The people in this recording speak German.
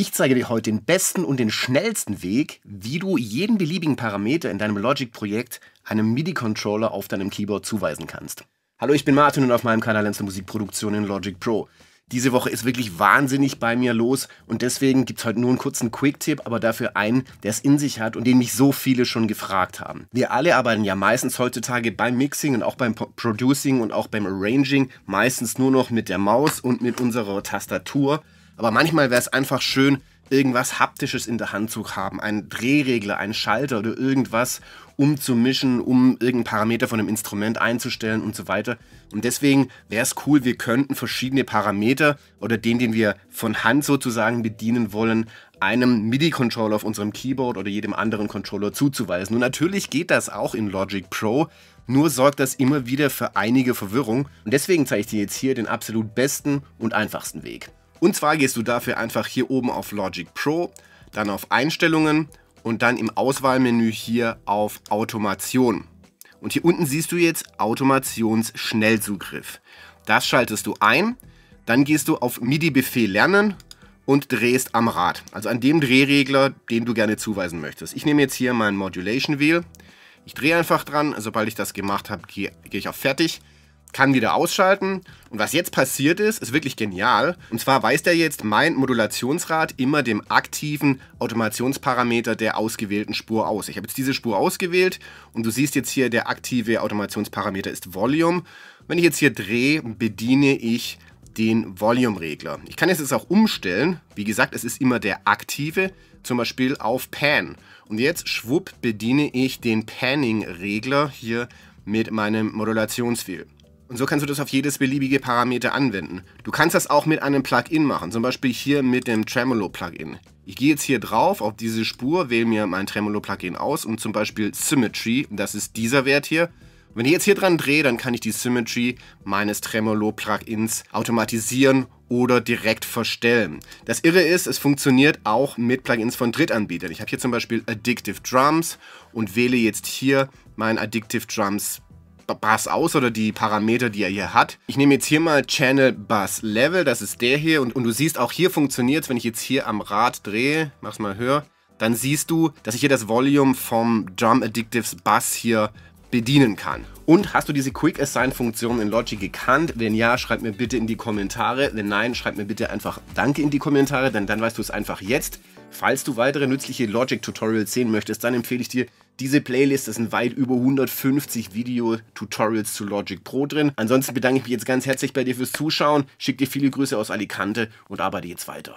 Ich zeige dir heute den besten und den schnellsten Weg, wie du jeden beliebigen Parameter in deinem Logic-Projekt einem MIDI-Controller auf deinem Keyboard zuweisen kannst. Hallo, ich bin Martin und auf meinem Kanal Lernst du Musikproduktion in Logic Pro. Diese Woche ist wirklich wahnsinnig bei mir los und deswegen gibt es heute nur einen kurzen Quick-Tipp, aber dafür einen, der es in sich hat und den mich so viele schon gefragt haben. Wir alle arbeiten ja meistens heutzutage beim Mixing und auch beim Producing und auch beim Arranging meistens nur noch mit der Maus und mit unserer Tastatur aber manchmal wäre es einfach schön, irgendwas Haptisches in der Hand zu haben, einen Drehregler, einen Schalter oder irgendwas umzumischen, um irgendeinen Parameter von einem Instrument einzustellen und so weiter. Und deswegen wäre es cool, wir könnten verschiedene Parameter oder den, den wir von Hand sozusagen bedienen wollen, einem MIDI-Controller auf unserem Keyboard oder jedem anderen Controller zuzuweisen. Und natürlich geht das auch in Logic Pro, nur sorgt das immer wieder für einige Verwirrung. Und deswegen zeige ich dir jetzt hier den absolut besten und einfachsten Weg. Und zwar gehst du dafür einfach hier oben auf Logic Pro, dann auf Einstellungen und dann im Auswahlmenü hier auf Automation. Und hier unten siehst du jetzt Automationsschnellzugriff. Das schaltest du ein, dann gehst du auf MIDI-Befehl lernen und drehst am Rad. Also an dem Drehregler, den du gerne zuweisen möchtest. Ich nehme jetzt hier mein Modulation Wheel. Ich drehe einfach dran. Sobald ich das gemacht habe, gehe, ich auf Fertig kann wieder ausschalten. Und was jetzt passiert ist, ist wirklich genial. Und zwar weist er jetzt mein Modulationsrad immer dem aktiven Automationsparameter der ausgewählten Spur aus. Ich habe jetzt diese Spur ausgewählt und du siehst jetzt hier, der aktive Automationsparameter ist Volume. Wenn ich jetzt hier drehe, bediene ich den Volume-Regler. Ich kann es jetzt auch umstellen. Wie gesagt, es ist immer der aktive, zum Beispiel auf Pan. Und jetzt schwupp bediene ich den Panning-Regler hier mit meinem Modulationsfehl. Und so kannst du das auf jedes beliebige Parameter anwenden. Du kannst das auch mit einem Plugin machen, zum Beispiel hier mit dem Tremolo-Plugin. Ich gehe jetzt hier drauf auf diese Spur, wähle mir mein Tremolo-Plugin aus und zum Beispiel Symmetry, das ist dieser Wert hier. Und wenn ich jetzt hier dran drehe, dann kann ich die Symmetry meines Tremolo-Plugins automatisieren oder direkt verstellen. Das Irre ist, es funktioniert auch mit Plugins von Drittanbietern. Ich habe hier zum Beispiel Addictive Drums und wähle jetzt hier mein Addictive Drums plugin Bass aus oder die Parameter, die er hier hat. Ich nehme jetzt hier mal Channel Bass Level, das ist der hier. Und, und du siehst, auch hier funktioniert es, wenn ich jetzt hier am Rad drehe, mach's mal höher, dann siehst du, dass ich hier das Volume vom Drum Addictives Bass hier bedienen kann. Und hast du diese Quick Assign Funktion in Logic gekannt? Wenn ja, schreib mir bitte in die Kommentare. Wenn nein, schreib mir bitte einfach Danke in die Kommentare, denn dann weißt du es einfach jetzt. Falls du weitere nützliche Logic-Tutorials sehen möchtest, dann empfehle ich dir diese Playlist. Es sind weit über 150 Video-Tutorials zu Logic Pro drin. Ansonsten bedanke ich mich jetzt ganz herzlich bei dir fürs Zuschauen, schicke dir viele Grüße aus Alicante und arbeite jetzt weiter.